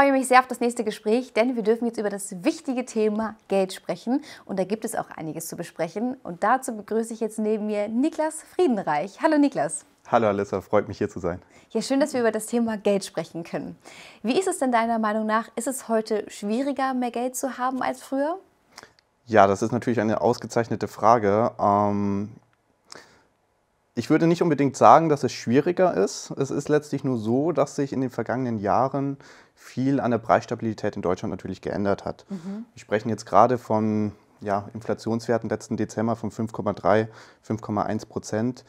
freue mich sehr auf das nächste Gespräch, denn wir dürfen jetzt über das wichtige Thema Geld sprechen. Und da gibt es auch einiges zu besprechen. Und dazu begrüße ich jetzt neben mir Niklas Friedenreich. Hallo Niklas. Hallo Alissa, freut mich hier zu sein. Ja, schön, dass wir über das Thema Geld sprechen können. Wie ist es denn deiner Meinung nach? Ist es heute schwieriger, mehr Geld zu haben als früher? Ja, das ist natürlich eine ausgezeichnete Frage. Ähm, ich würde nicht unbedingt sagen, dass es schwieriger ist. Es ist letztlich nur so, dass sich in den vergangenen Jahren viel an der Preisstabilität in Deutschland natürlich geändert hat. Mhm. Wir sprechen jetzt gerade von ja, Inflationswerten letzten Dezember von 5,3, 5,1 Prozent.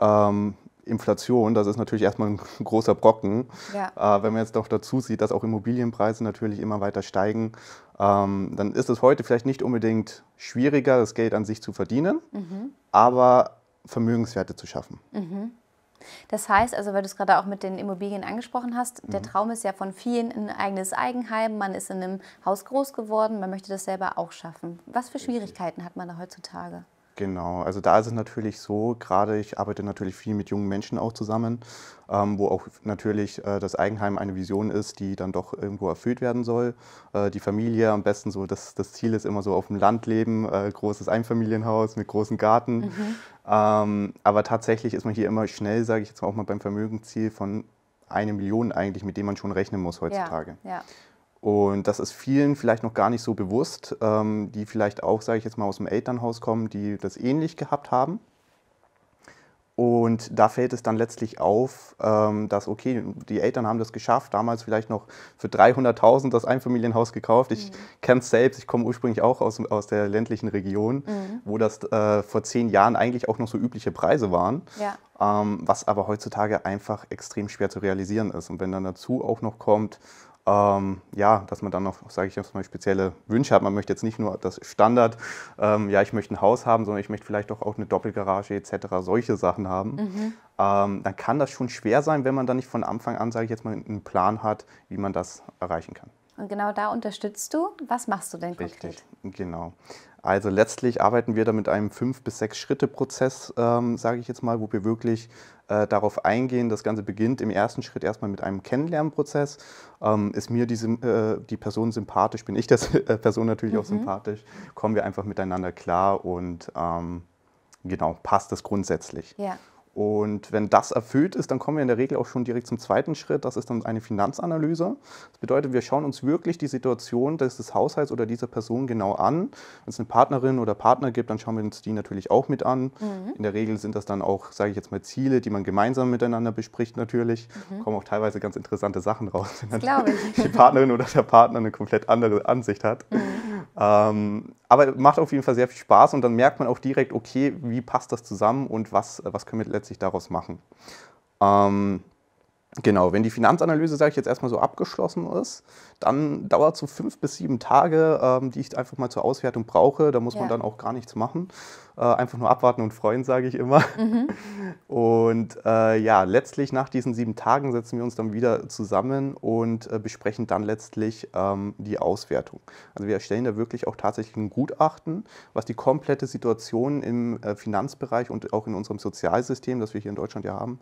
Ähm, Inflation, das ist natürlich erstmal ein großer Brocken. Ja. Äh, wenn man jetzt doch dazu sieht, dass auch Immobilienpreise natürlich immer weiter steigen, ähm, dann ist es heute vielleicht nicht unbedingt schwieriger, das Geld an sich zu verdienen. Mhm. Aber Vermögenswerte zu schaffen. Mhm. Das heißt, also weil du es gerade auch mit den Immobilien angesprochen hast, der mhm. Traum ist ja von vielen ein eigenes Eigenheim, man ist in einem Haus groß geworden, man möchte das selber auch schaffen. Was für Schwierigkeiten hat man da heutzutage? Genau, also da ist es natürlich so, gerade ich arbeite natürlich viel mit jungen Menschen auch zusammen, ähm, wo auch natürlich äh, das Eigenheim eine Vision ist, die dann doch irgendwo erfüllt werden soll. Äh, die Familie am besten so, das, das Ziel ist immer so auf dem Land leben, äh, großes Einfamilienhaus mit großem Garten. Mhm. Ähm, aber tatsächlich ist man hier immer schnell, sage ich jetzt auch mal beim Vermögensziel von einer Million eigentlich, mit dem man schon rechnen muss heutzutage. Ja, ja. Und das ist vielen vielleicht noch gar nicht so bewusst, ähm, die vielleicht auch, sage ich jetzt mal, aus dem Elternhaus kommen, die das ähnlich gehabt haben. Und da fällt es dann letztlich auf, ähm, dass, okay, die Eltern haben das geschafft, damals vielleicht noch für 300.000 das Einfamilienhaus gekauft. Ich mhm. kenne es selbst, ich komme ursprünglich auch aus, aus der ländlichen Region, mhm. wo das äh, vor zehn Jahren eigentlich auch noch so übliche Preise waren. Ja. Ähm, was aber heutzutage einfach extrem schwer zu realisieren ist. Und wenn dann dazu auch noch kommt, ähm, ja, dass man dann noch, sage ich mal, spezielle Wünsche hat. Man möchte jetzt nicht nur das Standard, ähm, ja, ich möchte ein Haus haben, sondern ich möchte vielleicht doch auch eine Doppelgarage etc., solche Sachen haben. Mhm. Ähm, dann kann das schon schwer sein, wenn man dann nicht von Anfang an, sage ich jetzt mal, einen Plan hat, wie man das erreichen kann. Und genau da unterstützt du. Was machst du denn konkret? genau. Also letztlich arbeiten wir da mit einem fünf bis sechs Schritte Prozess, ähm, sage ich jetzt mal, wo wir wirklich äh, darauf eingehen. Das Ganze beginnt im ersten Schritt erstmal mit einem Kennenlernprozess. Ähm, ist mir die, äh, die Person sympathisch, bin ich der äh, Person natürlich mhm. auch sympathisch, kommen wir einfach miteinander klar und ähm, genau passt das grundsätzlich. Ja. Und wenn das erfüllt ist, dann kommen wir in der Regel auch schon direkt zum zweiten Schritt. Das ist dann eine Finanzanalyse. Das bedeutet, wir schauen uns wirklich die Situation des, Haushalts oder dieser Person genau an. Wenn es eine Partnerin oder Partner gibt, dann schauen wir uns die natürlich auch mit an. Mhm. In der Regel sind das dann auch, sage ich jetzt mal, Ziele, die man gemeinsam miteinander bespricht natürlich. Mhm. Kommen auch teilweise ganz interessante Sachen raus, wenn dann die Partnerin oder der Partner eine komplett andere Ansicht hat. Mhm. Ähm, aber macht auf jeden Fall sehr viel Spaß und dann merkt man auch direkt, okay, wie passt das zusammen und was, was können wir letztendlich letztlich daraus machen. Ähm, Genau, wenn die Finanzanalyse, sage ich jetzt erstmal so abgeschlossen ist, dann dauert es so fünf bis sieben Tage, ähm, die ich einfach mal zur Auswertung brauche. Da muss ja. man dann auch gar nichts machen. Äh, einfach nur abwarten und freuen, sage ich immer. Mhm. Und äh, ja, letztlich nach diesen sieben Tagen setzen wir uns dann wieder zusammen und äh, besprechen dann letztlich ähm, die Auswertung. Also wir erstellen da wirklich auch tatsächlich ein Gutachten, was die komplette Situation im äh, Finanzbereich und auch in unserem Sozialsystem, das wir hier in Deutschland ja haben,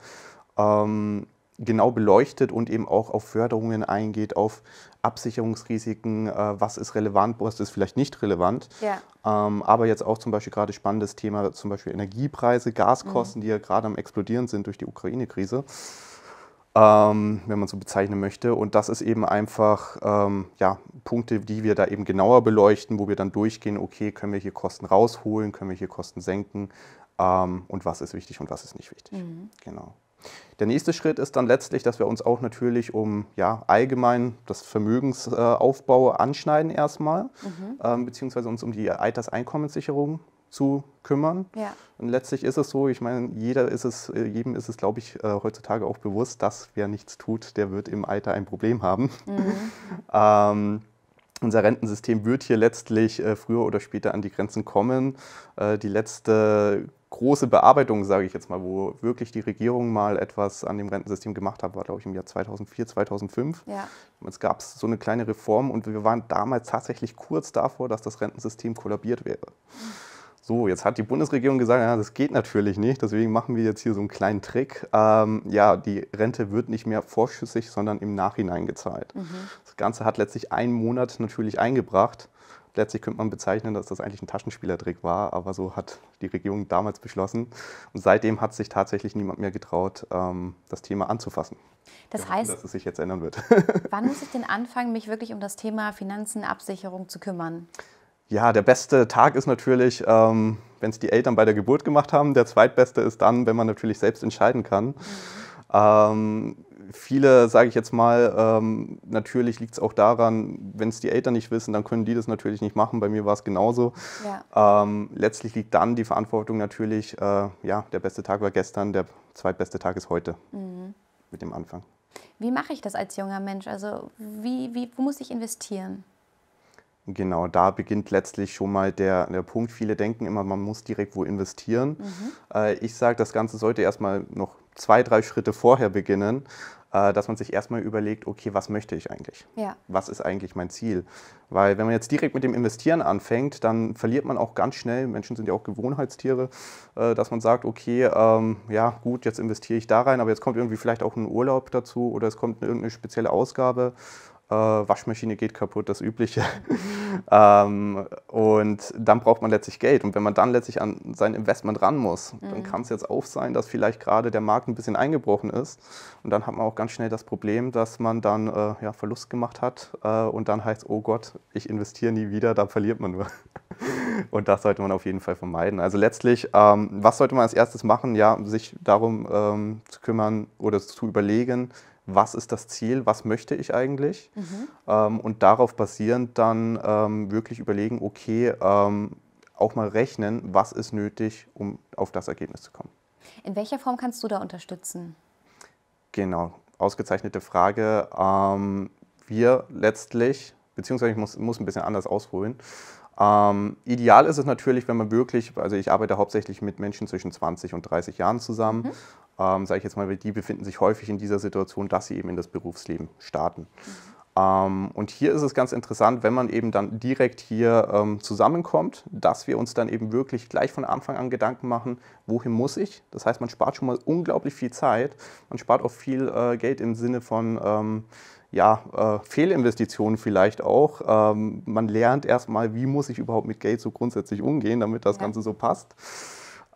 ähm, genau beleuchtet und eben auch auf Förderungen eingeht, auf Absicherungsrisiken, äh, was ist relevant, was ist vielleicht nicht relevant. Ja. Ähm, aber jetzt auch zum Beispiel gerade spannendes Thema, zum Beispiel Energiepreise, Gaskosten, mhm. die ja gerade am explodieren sind durch die Ukraine-Krise. Ähm, wenn man so bezeichnen möchte. Und das ist eben einfach ähm, ja, Punkte, die wir da eben genauer beleuchten, wo wir dann durchgehen, okay, können wir hier Kosten rausholen, können wir hier Kosten senken ähm, und was ist wichtig und was ist nicht wichtig. Mhm. Genau. Der nächste Schritt ist dann letztlich, dass wir uns auch natürlich um ja, allgemein das Vermögensaufbau anschneiden erstmal, mhm. ähm, beziehungsweise uns um die Alterseinkommenssicherung zu kümmern. Ja. Und letztlich ist es so, ich meine, jeder ist es, äh, jedem ist es, glaube ich, äh, heutzutage auch bewusst, dass wer nichts tut, der wird im Alter ein Problem haben. Mhm. ähm, unser Rentensystem wird hier letztlich äh, früher oder später an die Grenzen kommen. Äh, die letzte große Bearbeitung, sage ich jetzt mal, wo wirklich die Regierung mal etwas an dem Rentensystem gemacht hat, war, glaube ich, im Jahr 2004, 2005. Ja. Es gab so eine kleine Reform und wir waren damals tatsächlich kurz davor, dass das Rentensystem kollabiert wäre. So, jetzt hat die Bundesregierung gesagt, ja, das geht natürlich nicht, deswegen machen wir jetzt hier so einen kleinen Trick. Ähm, ja, die Rente wird nicht mehr vorschüssig, sondern im Nachhinein gezahlt. Mhm. Das Ganze hat letztlich einen Monat natürlich eingebracht. Letztlich könnte man bezeichnen, dass das eigentlich ein Taschenspielertrick war, aber so hat die Regierung damals beschlossen. Und seitdem hat sich tatsächlich niemand mehr getraut, ähm, das Thema anzufassen. Das heißt, hoffen, dass es sich jetzt ändern wird. wann muss ich denn anfangen, mich wirklich um das Thema Finanzen, Absicherung zu kümmern? Ja, der beste Tag ist natürlich, ähm, wenn es die Eltern bei der Geburt gemacht haben. Der zweitbeste ist dann, wenn man natürlich selbst entscheiden kann. Mhm. Ähm, viele, sage ich jetzt mal, ähm, natürlich liegt es auch daran, wenn es die Eltern nicht wissen, dann können die das natürlich nicht machen. Bei mir war es genauso. Ja. Ähm, letztlich liegt dann die Verantwortung natürlich, äh, ja, der beste Tag war gestern, der zweitbeste Tag ist heute mhm. mit dem Anfang. Wie mache ich das als junger Mensch? Also wie, wie, wo muss ich investieren? Genau, da beginnt letztlich schon mal der, der Punkt. Viele denken immer, man muss direkt wo investieren. Mhm. Äh, ich sage, das Ganze sollte erstmal noch zwei, drei Schritte vorher beginnen, äh, dass man sich erstmal überlegt, okay, was möchte ich eigentlich? Ja. Was ist eigentlich mein Ziel? Weil wenn man jetzt direkt mit dem Investieren anfängt, dann verliert man auch ganz schnell, Menschen sind ja auch Gewohnheitstiere, äh, dass man sagt, okay, ähm, ja gut, jetzt investiere ich da rein, aber jetzt kommt irgendwie vielleicht auch ein Urlaub dazu oder es kommt irgendeine spezielle Ausgabe äh, Waschmaschine geht kaputt, das Übliche. ähm, und dann braucht man letztlich Geld. Und wenn man dann letztlich an sein Investment ran muss, mhm. dann kann es jetzt auch sein, dass vielleicht gerade der Markt ein bisschen eingebrochen ist. Und dann hat man auch ganz schnell das Problem, dass man dann äh, ja, Verlust gemacht hat äh, und dann heißt, oh Gott, ich investiere nie wieder, da verliert man nur. und das sollte man auf jeden Fall vermeiden. Also letztlich, ähm, was sollte man als erstes machen? Ja, sich darum ähm, zu kümmern oder zu überlegen, was ist das Ziel, was möchte ich eigentlich mhm. ähm, und darauf basierend dann ähm, wirklich überlegen, okay, ähm, auch mal rechnen, was ist nötig, um auf das Ergebnis zu kommen. In welcher Form kannst du da unterstützen? Genau, ausgezeichnete Frage. Ähm, wir letztlich, beziehungsweise ich muss, muss ein bisschen anders ausholen, ähm, ideal ist es natürlich, wenn man wirklich, also ich arbeite hauptsächlich mit Menschen zwischen 20 und 30 Jahren zusammen. Mhm. Ähm, Sage ich jetzt mal, die befinden sich häufig in dieser Situation, dass sie eben in das Berufsleben starten. Mhm. Ähm, und hier ist es ganz interessant, wenn man eben dann direkt hier ähm, zusammenkommt, dass wir uns dann eben wirklich gleich von Anfang an Gedanken machen, wohin muss ich? Das heißt, man spart schon mal unglaublich viel Zeit, man spart auch viel äh, Geld im Sinne von ähm, ja, äh, Fehlinvestitionen vielleicht auch. Ähm, man lernt erstmal, wie muss ich überhaupt mit Geld so grundsätzlich umgehen, damit das ja. Ganze so passt.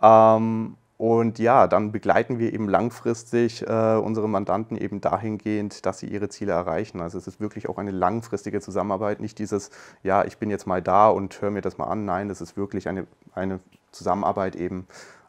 Ähm, und ja, dann begleiten wir eben langfristig äh, unsere Mandanten eben dahingehend, dass sie ihre Ziele erreichen. Also es ist wirklich auch eine langfristige Zusammenarbeit, nicht dieses, ja, ich bin jetzt mal da und höre mir das mal an. Nein, das ist wirklich eine, eine Zusammenarbeit eben.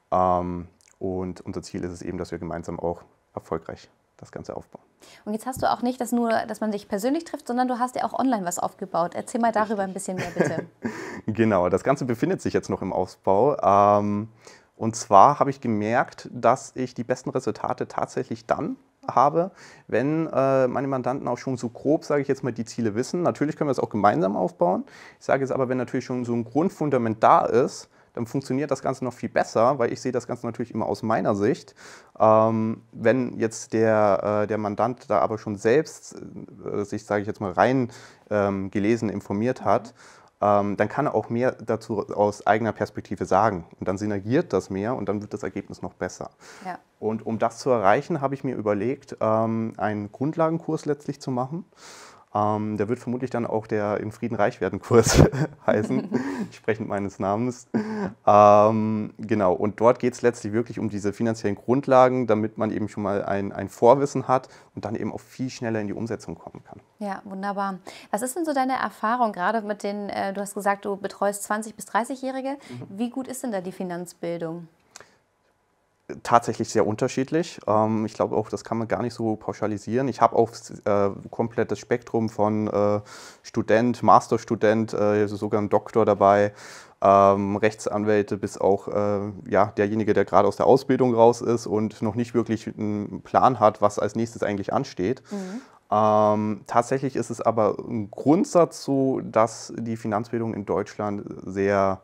Ähm, und unser Ziel ist es eben, dass wir gemeinsam auch erfolgreich das Ganze aufbauen. Und jetzt hast du auch nicht, dass, nur, dass man sich persönlich trifft, sondern du hast ja auch online was aufgebaut. Erzähl mal darüber ein bisschen mehr, bitte. genau, das Ganze befindet sich jetzt noch im Ausbau. Ähm, und zwar habe ich gemerkt, dass ich die besten Resultate tatsächlich dann habe, wenn äh, meine Mandanten auch schon so grob, sage ich jetzt mal, die Ziele wissen. Natürlich können wir es auch gemeinsam aufbauen. Ich sage jetzt aber, wenn natürlich schon so ein Grundfundament da ist, dann funktioniert das Ganze noch viel besser, weil ich sehe das Ganze natürlich immer aus meiner Sicht. Ähm, wenn jetzt der, äh, der Mandant da aber schon selbst äh, sich, sage ich jetzt mal, rein ähm, gelesen, informiert hat, mhm ähm, dann kann er auch mehr dazu aus eigener Perspektive sagen. Und dann synergiert das mehr und dann wird das Ergebnis noch besser. Ja. Und um das zu erreichen, habe ich mir überlegt, ähm, einen Grundlagenkurs letztlich zu machen. Ähm, der wird vermutlich dann auch der Im Frieden reich werden Kurs heißen, entsprechend meines Namens. Ähm, genau, und dort geht es letztlich wirklich um diese finanziellen Grundlagen, damit man eben schon mal ein, ein Vorwissen hat und dann eben auch viel schneller in die Umsetzung kommen kann. Ja, wunderbar. Was ist denn so deine Erfahrung gerade mit den, äh, du hast gesagt, du betreust 20- bis 30-Jährige. Mhm. Wie gut ist denn da die Finanzbildung? tatsächlich sehr unterschiedlich. Ähm, ich glaube auch, das kann man gar nicht so pauschalisieren. Ich habe auch äh, komplett das Spektrum von äh, Student, Masterstudent, äh, also sogar ein Doktor dabei, ähm, Rechtsanwälte bis auch äh, ja, derjenige, der gerade aus der Ausbildung raus ist und noch nicht wirklich einen Plan hat, was als nächstes eigentlich ansteht. Mhm. Ähm, tatsächlich ist es aber ein Grundsatz so, dass die Finanzbildung in Deutschland sehr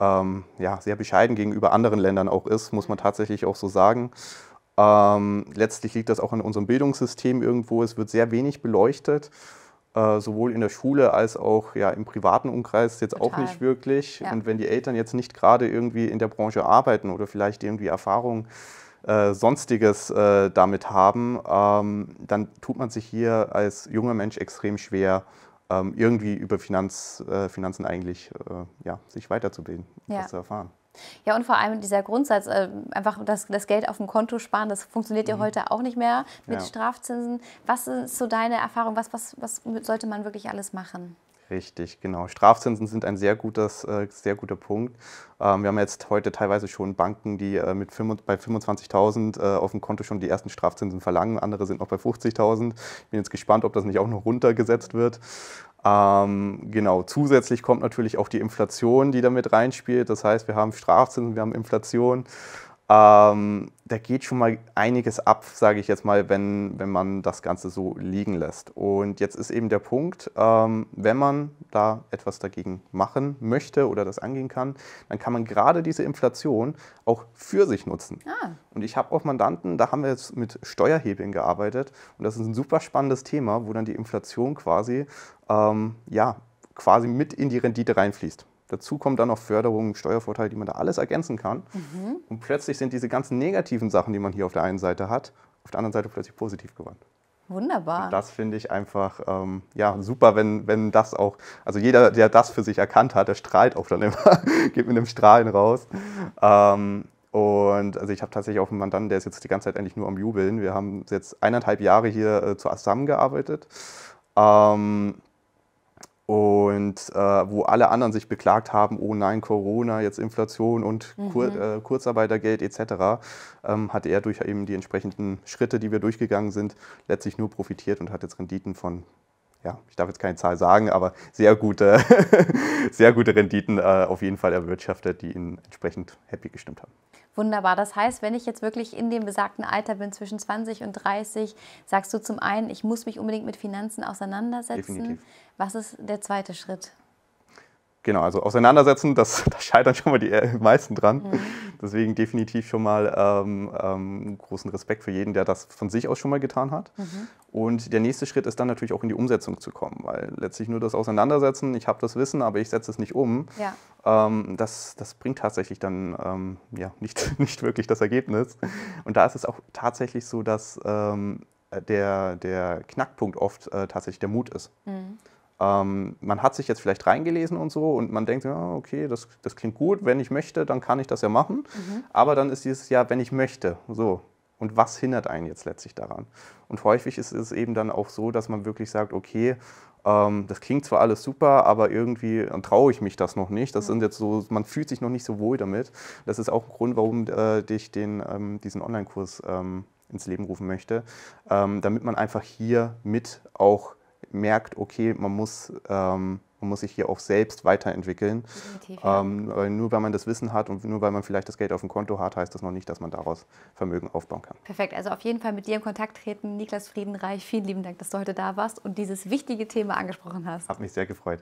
ähm, ja, sehr bescheiden gegenüber anderen Ländern auch ist, muss man tatsächlich auch so sagen. Ähm, letztlich liegt das auch an unserem Bildungssystem irgendwo. Es wird sehr wenig beleuchtet, äh, sowohl in der Schule als auch ja, im privaten Umkreis jetzt Total. auch nicht wirklich. Ja. Und wenn die Eltern jetzt nicht gerade irgendwie in der Branche arbeiten oder vielleicht irgendwie Erfahrungen äh, Sonstiges äh, damit haben, ähm, dann tut man sich hier als junger Mensch extrem schwer, ähm, irgendwie über Finanz, äh, Finanzen eigentlich äh, ja, sich weiterzubilden, ja. was zu erfahren. Ja, und vor allem dieser Grundsatz, äh, einfach das, das Geld auf dem Konto sparen, das funktioniert ja mhm. heute auch nicht mehr mit ja. Strafzinsen. Was ist so deine Erfahrung? Was, was, was sollte man wirklich alles machen? Richtig, genau. Strafzinsen sind ein sehr, gutes, äh, sehr guter Punkt. Ähm, wir haben jetzt heute teilweise schon Banken, die äh, mit 25, bei 25.000 äh, auf dem Konto schon die ersten Strafzinsen verlangen. Andere sind noch bei 50.000. Ich bin jetzt gespannt, ob das nicht auch noch runtergesetzt wird. Ähm, genau, zusätzlich kommt natürlich auch die Inflation, die damit reinspielt. Das heißt, wir haben Strafzinsen, wir haben Inflation. Ähm, da geht schon mal einiges ab, sage ich jetzt mal, wenn, wenn man das Ganze so liegen lässt. Und jetzt ist eben der Punkt, ähm, wenn man da etwas dagegen machen möchte oder das angehen kann, dann kann man gerade diese Inflation auch für sich nutzen. Ah. Und ich habe auch Mandanten, da haben wir jetzt mit Steuerhebeln gearbeitet. Und das ist ein super spannendes Thema, wo dann die Inflation quasi, ähm, ja, quasi mit in die Rendite reinfließt. Dazu kommen dann noch Förderungen, Steuervorteile, die man da alles ergänzen kann. Mhm. Und plötzlich sind diese ganzen negativen Sachen, die man hier auf der einen Seite hat, auf der anderen Seite plötzlich positiv gewandt. Wunderbar. Und das finde ich einfach ähm, ja, super, wenn, wenn das auch, also jeder, der das für sich erkannt hat, der strahlt auch dann immer, geht mit einem Strahlen raus. Ähm, und also ich habe tatsächlich auch einen Mandanten, der ist jetzt die ganze Zeit eigentlich nur am Jubeln. Wir haben jetzt eineinhalb Jahre hier äh, zusammengearbeitet. Ähm, und äh, wo alle anderen sich beklagt haben, oh nein, Corona, jetzt Inflation und mhm. Kur äh, Kurzarbeitergeld etc., ähm, hat er durch eben die entsprechenden Schritte, die wir durchgegangen sind, letztlich nur profitiert und hat jetzt Renditen von, ja, ich darf jetzt keine Zahl sagen, aber sehr gute, sehr gute Renditen äh, auf jeden Fall erwirtschaftet, die ihn entsprechend happy gestimmt haben. Wunderbar. Das heißt, wenn ich jetzt wirklich in dem besagten Alter bin, zwischen 20 und 30, sagst du zum einen, ich muss mich unbedingt mit Finanzen auseinandersetzen. Definitiv. Was ist der zweite Schritt? genau, also auseinandersetzen, das, das scheitern schon mal die äh, meisten dran. Mhm. Deswegen definitiv schon mal ähm, ähm, großen Respekt für jeden, der das von sich aus schon mal getan hat. Mhm. Und der nächste Schritt ist dann natürlich auch in die Umsetzung zu kommen, weil letztlich nur das Auseinandersetzen, ich habe das Wissen, aber ich setze es nicht um, ja. ähm, das, das bringt tatsächlich dann ähm, ja, nicht, nicht wirklich das Ergebnis. Mhm. Und da ist es auch tatsächlich so, dass ähm, äh, der, der Knackpunkt oft äh, tatsächlich der Mut ist. Mhm. Ähm, man hat sich jetzt vielleicht reingelesen und so und man denkt, ja, okay, das, das klingt gut, wenn ich möchte, dann kann ich das ja machen. Mhm. Aber dann ist dieses Jahr, wenn ich möchte, so. Und was hindert einen jetzt letztlich daran? Und häufig ist es eben dann auch so, dass man wirklich sagt, okay, ähm, das klingt zwar alles super, aber irgendwie äh, traue ich mich das noch nicht. Das sind jetzt so, man fühlt sich noch nicht so wohl damit. Das ist auch ein Grund, warum äh, ich den, ähm, diesen Online-Kurs ähm, ins Leben rufen möchte, ähm, damit man einfach hier mit auch merkt, okay, man muss, ähm, man muss sich hier auch selbst weiterentwickeln. Ähm, weil nur weil man das Wissen hat und nur weil man vielleicht das Geld auf dem Konto hat, heißt das noch nicht, dass man daraus Vermögen aufbauen kann. Perfekt, also auf jeden Fall mit dir in Kontakt treten. Niklas Friedenreich, vielen lieben Dank, dass du heute da warst und dieses wichtige Thema angesprochen hast. Hat mich sehr gefreut.